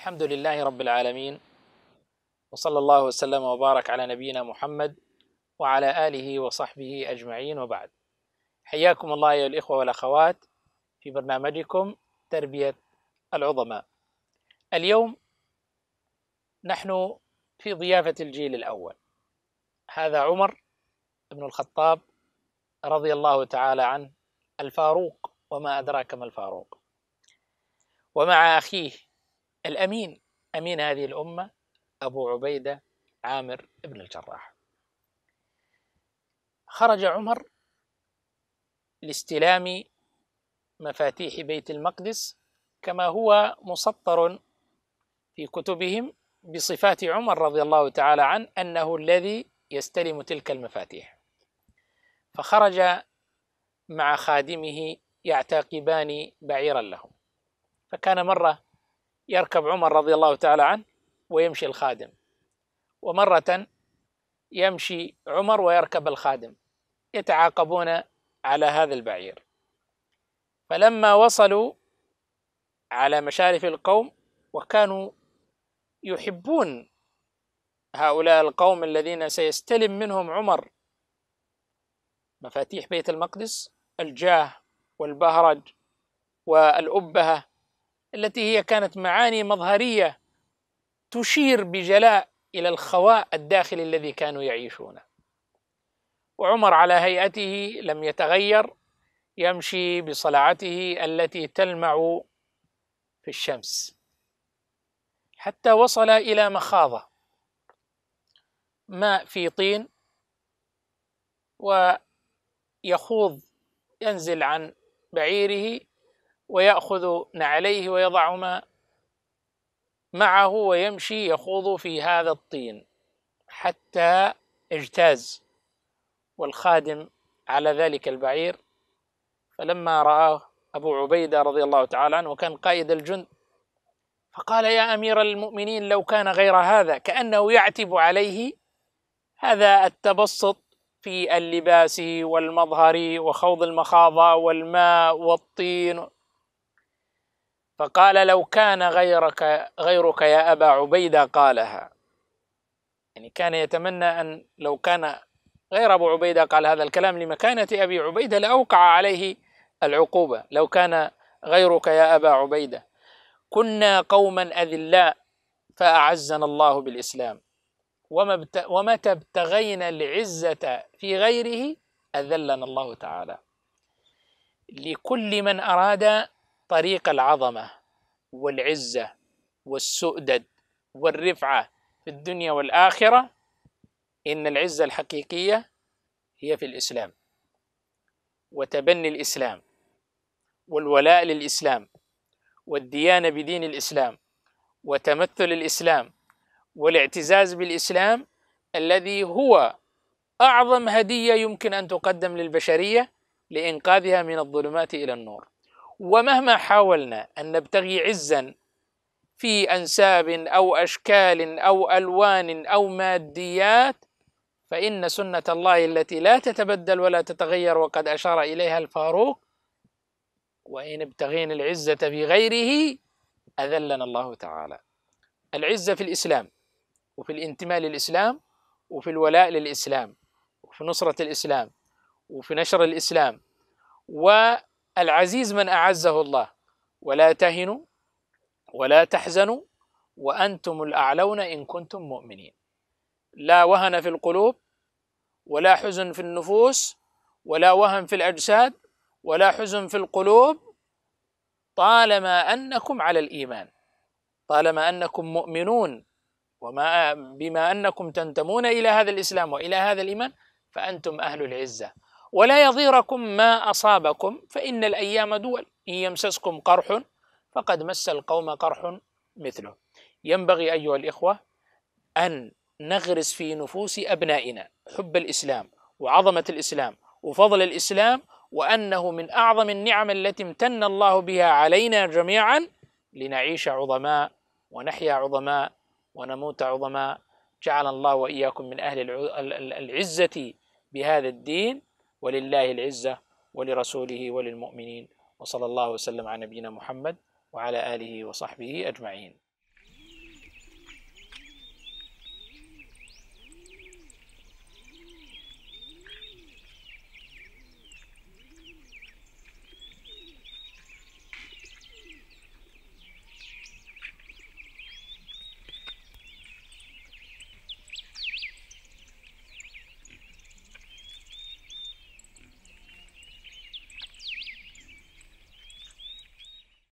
الحمد لله رب العالمين وصلى الله وسلم وبارك على نبينا محمد وعلى آله وصحبه أجمعين وبعد حياكم الله أيها الإخوة والأخوات في برنامجكم تربية العظماء اليوم نحن في ضيافة الجيل الأول هذا عمر بن الخطاب رضي الله تعالى عنه الفاروق وما أدراك ما الفاروق ومع أخيه الأمين أمين هذه الأمة أبو عبيدة عامر بن الجراح خرج عمر لاستلام مفاتيح بيت المقدس كما هو مسطر في كتبهم بصفات عمر رضي الله تعالى عنه انه الذي يستلم تلك المفاتيح فخرج مع خادمه يعتاقبان بعيرا لهم فكان مره يركب عمر رضي الله تعالى عنه ويمشي الخادم ومرة يمشي عمر ويركب الخادم يتعاقبون على هذا البعير فلما وصلوا على مشارف القوم وكانوا يحبون هؤلاء القوم الذين سيستلم منهم عمر مفاتيح بيت المقدس الجاه والبهرج والأبهة التي هي كانت معاني مظهريه تشير بجلاء الى الخواء الداخلي الذي كانوا يعيشونه وعمر على هيئته لم يتغير يمشي بصلعته التي تلمع في الشمس حتى وصل الى مخاضه ماء في طين ويخوض ينزل عن بعيره ويأخذ نعليه ويضعهما معه ويمشي يخوض في هذا الطين حتى اجتاز والخادم على ذلك البعير فلما رآه أبو عبيدة رضي الله تعالى عنه وكان قائد الجند فقال يا أمير المؤمنين لو كان غير هذا كأنه يعتب عليه هذا التبسط في اللباس والمظهر وخوض المخاضة والماء والطين فقال لو كان غيرك غيرك يا أبا عبيدة قالها يعني كان يتمنى أن لو كان غير أبو عبيدة قال هذا الكلام لمكانة أبي عبيدة لأوقع عليه العقوبة لو كان غيرك يا أبا عبيدة كنا قوما أذلاء فأعزنا الله بالإسلام ومتى ابتغينا العزة في غيره أذلنا الله تعالى لكل من أراد طريق العظمة والعزة والسؤدد والرفعة في الدنيا والآخرة إن العزة الحقيقية هي في الإسلام وتبني الإسلام والولاء للإسلام والديانة بدين الإسلام وتمثل الإسلام والاعتزاز بالإسلام الذي هو أعظم هدية يمكن أن تقدم للبشرية لإنقاذها من الظلمات إلى النور ومهما حاولنا ان نبتغي عزا في انساب او اشكال او الوان او ماديات فان سنه الله التي لا تتبدل ولا تتغير وقد اشار اليها الفاروق وان ابتغينا العزه في غيره اذلنا الله تعالى العزه في الاسلام وفي الانتماء للاسلام وفي الولاء للاسلام وفي نصره الاسلام وفي نشر الاسلام و العزيز من أعزه الله ولا تهنوا ولا تحزنوا وأنتم الأعلون إن كنتم مؤمنين لا وهن في القلوب ولا حزن في النفوس ولا وهن في الأجساد ولا حزن في القلوب طالما أنكم على الإيمان طالما أنكم مؤمنون وما بما أنكم تنتمون إلى هذا الإسلام وإلى هذا الإيمان فأنتم أهل العزة ولا يضيركم ما أصابكم فإن الأيام دول إن يمسسكم قرح فقد مس القوم قرح مثله ينبغي أيها الإخوة أن نغرس في نفوس أبنائنا حب الإسلام وعظمة الإسلام وفضل الإسلام وأنه من أعظم النعم التي امتن الله بها علينا جميعا لنعيش عظماء ونحيا عظماء ونموت عظماء جعل الله وإياكم من أهل العزة بهذا الدين ولله العزة ولرسوله وللمؤمنين وصلى الله وسلم على نبينا محمد وعلى آله وصحبه أجمعين